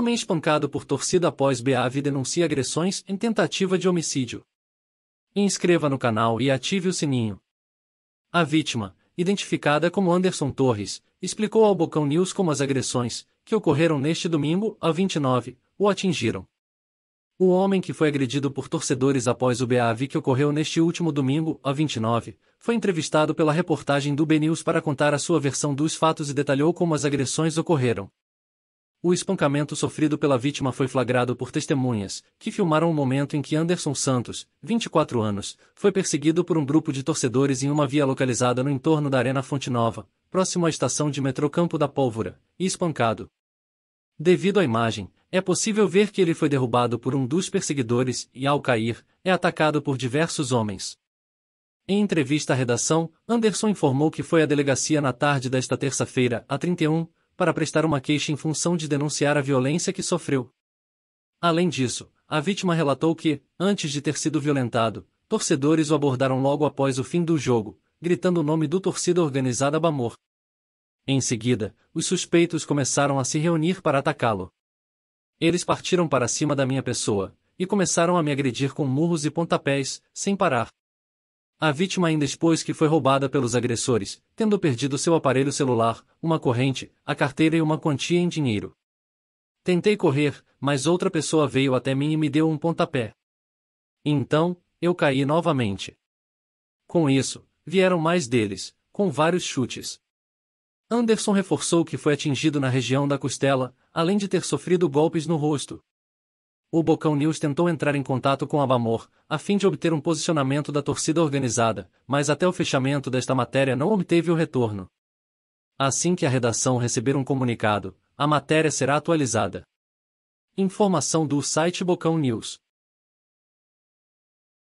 Homem espancado por torcida após BAV denuncia agressões em tentativa de homicídio. Inscreva no canal e ative o sininho. A vítima, identificada como Anderson Torres, explicou ao Bocão News como as agressões, que ocorreram neste domingo, a 29, o atingiram. O homem que foi agredido por torcedores após o BAV que ocorreu neste último domingo, a 29, foi entrevistado pela reportagem do BNews para contar a sua versão dos fatos e detalhou como as agressões ocorreram. O espancamento sofrido pela vítima foi flagrado por testemunhas, que filmaram o momento em que Anderson Santos, 24 anos, foi perseguido por um grupo de torcedores em uma via localizada no entorno da Arena Fonte Nova, próximo à estação de metrô Campo da Pólvora, e espancado. Devido à imagem, é possível ver que ele foi derrubado por um dos perseguidores e, ao cair, é atacado por diversos homens. Em entrevista à redação, Anderson informou que foi à delegacia na tarde desta terça-feira, a 31, para prestar uma queixa em função de denunciar a violência que sofreu. Além disso, a vítima relatou que, antes de ter sido violentado, torcedores o abordaram logo após o fim do jogo, gritando o nome do torcida organizada Bamor. Em seguida, os suspeitos começaram a se reunir para atacá-lo. Eles partiram para cima da minha pessoa, e começaram a me agredir com murros e pontapés, sem parar. A vítima ainda expôs que foi roubada pelos agressores, tendo perdido seu aparelho celular, uma corrente, a carteira e uma quantia em dinheiro. Tentei correr, mas outra pessoa veio até mim e me deu um pontapé. Então, eu caí novamente. Com isso, vieram mais deles, com vários chutes. Anderson reforçou que foi atingido na região da costela, além de ter sofrido golpes no rosto o Bocão News tentou entrar em contato com a Bamor, a fim de obter um posicionamento da torcida organizada, mas até o fechamento desta matéria não obteve o retorno. Assim que a redação receber um comunicado, a matéria será atualizada. Informação do site Bocão News.